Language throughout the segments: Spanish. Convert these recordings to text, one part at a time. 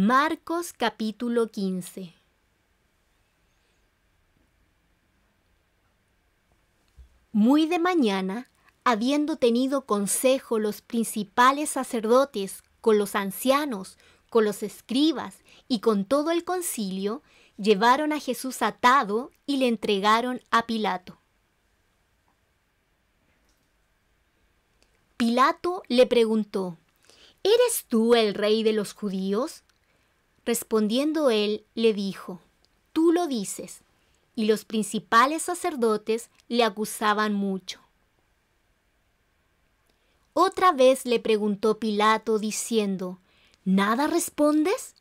Marcos capítulo 15. Muy de mañana, habiendo tenido consejo los principales sacerdotes con los ancianos, con los escribas y con todo el concilio, llevaron a Jesús atado y le entregaron a Pilato. Pilato le preguntó, ¿Eres tú el rey de los judíos? Respondiendo él, le dijo, Tú lo dices. Y los principales sacerdotes le acusaban mucho. Otra vez le preguntó Pilato diciendo, ¿Nada respondes?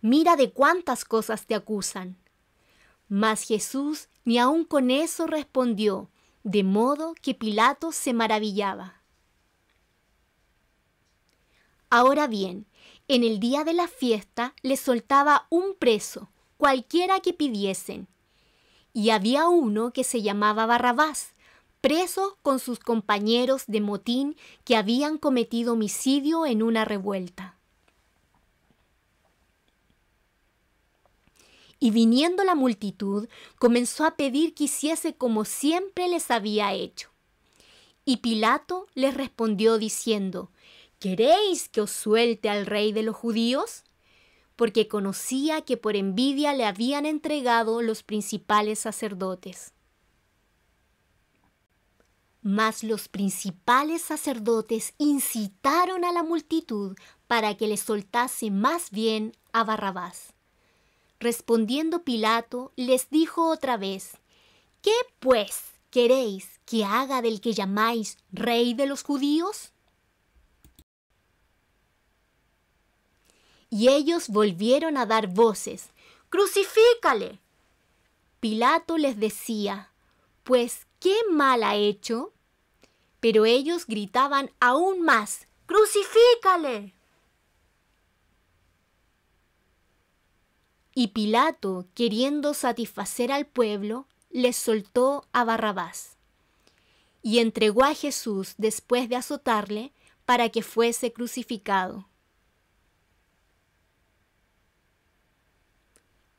Mira de cuántas cosas te acusan. Mas Jesús ni aun con eso respondió, de modo que Pilato se maravillaba. Ahora bien, en el día de la fiesta les soltaba un preso, cualquiera que pidiesen. Y había uno que se llamaba Barrabás, preso con sus compañeros de motín que habían cometido homicidio en una revuelta. Y viniendo la multitud, comenzó a pedir que hiciese como siempre les había hecho. Y Pilato les respondió diciendo, ¿Queréis que os suelte al rey de los judíos? Porque conocía que por envidia le habían entregado los principales sacerdotes. Mas los principales sacerdotes incitaron a la multitud para que le soltase más bien a Barrabás. Respondiendo Pilato, les dijo otra vez, ¿Qué pues queréis que haga del que llamáis rey de los judíos? Y ellos volvieron a dar voces, Crucifícale. Pilato les decía, pues, ¿qué mal ha hecho? Pero ellos gritaban aún más, Crucifícale. Y Pilato, queriendo satisfacer al pueblo, les soltó a Barrabás y entregó a Jesús después de azotarle para que fuese crucificado.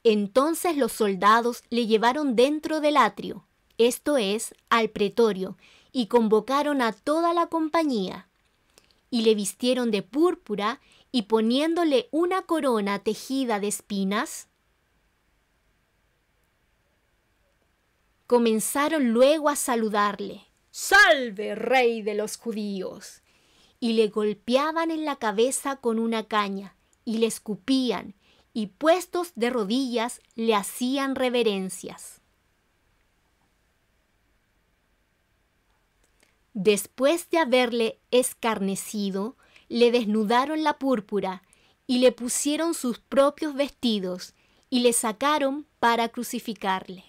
Entonces los soldados le llevaron dentro del atrio, esto es, al pretorio, y convocaron a toda la compañía. Y le vistieron de púrpura y poniéndole una corona tejida de espinas, comenzaron luego a saludarle. Salve, rey de los judíos. Y le golpeaban en la cabeza con una caña, y le escupían, y puestos de rodillas le hacían reverencias. Después de haberle escarnecido, le desnudaron la púrpura y le pusieron sus propios vestidos y le sacaron para crucificarle.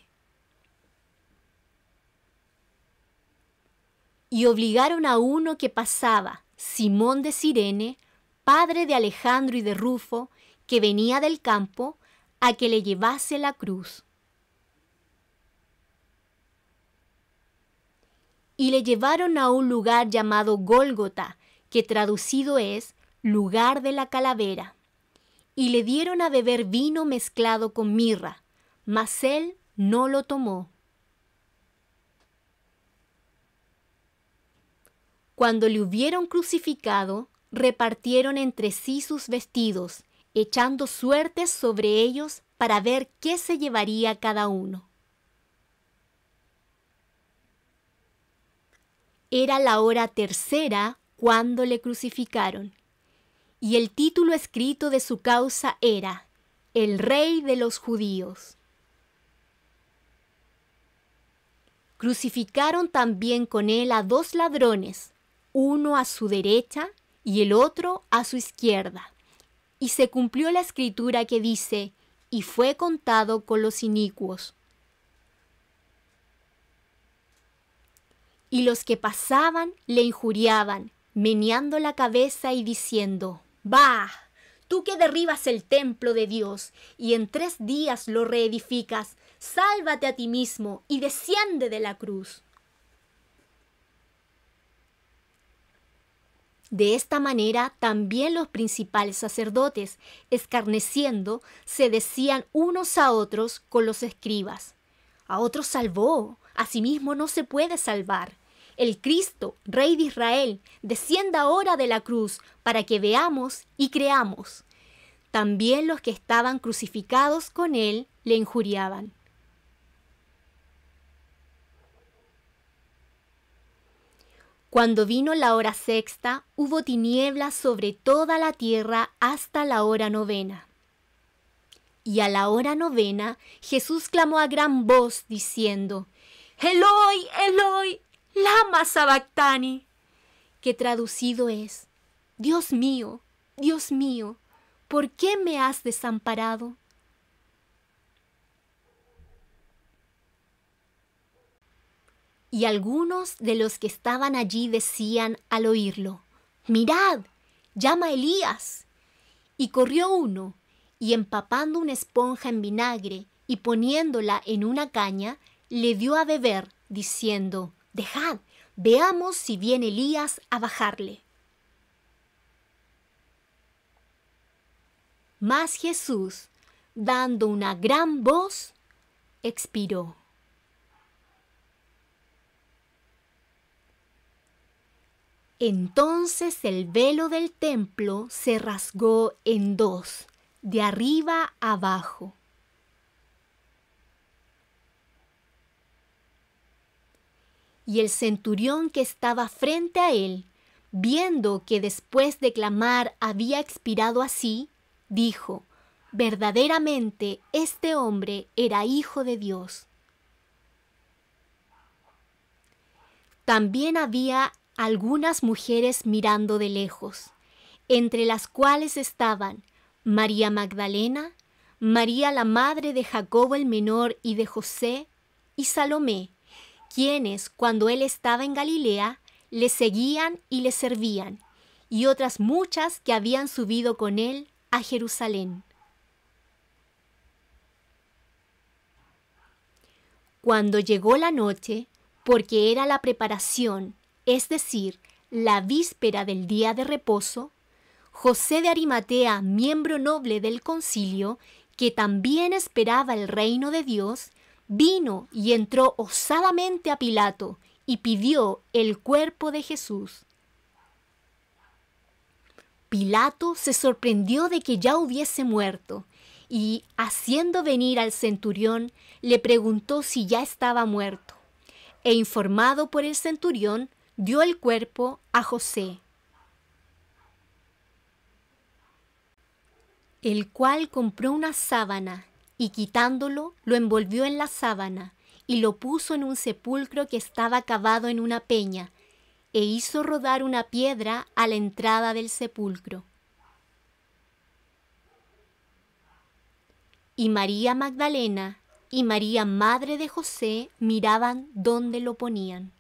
Y obligaron a uno que pasaba, Simón de Sirene, padre de Alejandro y de Rufo, que venía del campo a que le llevase la cruz. Y le llevaron a un lugar llamado Gólgota, que traducido es lugar de la calavera. Y le dieron a beber vino mezclado con mirra, mas él no lo tomó. Cuando le hubieron crucificado, repartieron entre sí sus vestidos, echando suertes sobre ellos para ver qué se llevaría cada uno. Era la hora tercera cuando le crucificaron, y el título escrito de su causa era El Rey de los Judíos. Crucificaron también con él a dos ladrones, uno a su derecha y el otro a su izquierda. Y se cumplió la escritura que dice, y fue contado con los inicuos. Y los que pasaban le injuriaban, meneando la cabeza y diciendo, Bah, tú que derribas el templo de Dios y en tres días lo reedificas, sálvate a ti mismo y desciende de la cruz. De esta manera, también los principales sacerdotes, escarneciendo, se decían unos a otros con los escribas. A otros salvó, a sí mismo no se puede salvar. El Cristo, Rey de Israel, descienda ahora de la cruz para que veamos y creamos. También los que estaban crucificados con él le injuriaban. Cuando vino la hora sexta, hubo tinieblas sobre toda la tierra hasta la hora novena. Y a la hora novena Jesús clamó a gran voz diciendo, Eloi, Eloi, lama sabactani, que traducido es, Dios mío, Dios mío, ¿por qué me has desamparado? Y algunos de los que estaban allí decían al oírlo, Mirad, llama a Elías. Y corrió uno, y empapando una esponja en vinagre y poniéndola en una caña, le dio a beber, diciendo, Dejad, veamos si viene Elías a bajarle. Mas Jesús, dando una gran voz, expiró. Entonces el velo del templo se rasgó en dos, de arriba abajo. Y el centurión que estaba frente a él, viendo que después de clamar había expirado así, dijo, verdaderamente este hombre era hijo de Dios. También había algunas mujeres mirando de lejos, entre las cuales estaban María Magdalena, María la madre de Jacobo el menor y de José, y Salomé, quienes, cuando él estaba en Galilea, le seguían y le servían, y otras muchas que habían subido con él a Jerusalén. Cuando llegó la noche, porque era la preparación, es decir, la víspera del día de reposo, José de Arimatea, miembro noble del concilio, que también esperaba el reino de Dios, vino y entró osadamente a Pilato y pidió el cuerpo de Jesús. Pilato se sorprendió de que ya hubiese muerto y, haciendo venir al centurión, le preguntó si ya estaba muerto. E informado por el centurión, dio el cuerpo a José, el cual compró una sábana y quitándolo lo envolvió en la sábana y lo puso en un sepulcro que estaba cavado en una peña, e hizo rodar una piedra a la entrada del sepulcro. Y María Magdalena y María, madre de José, miraban dónde lo ponían.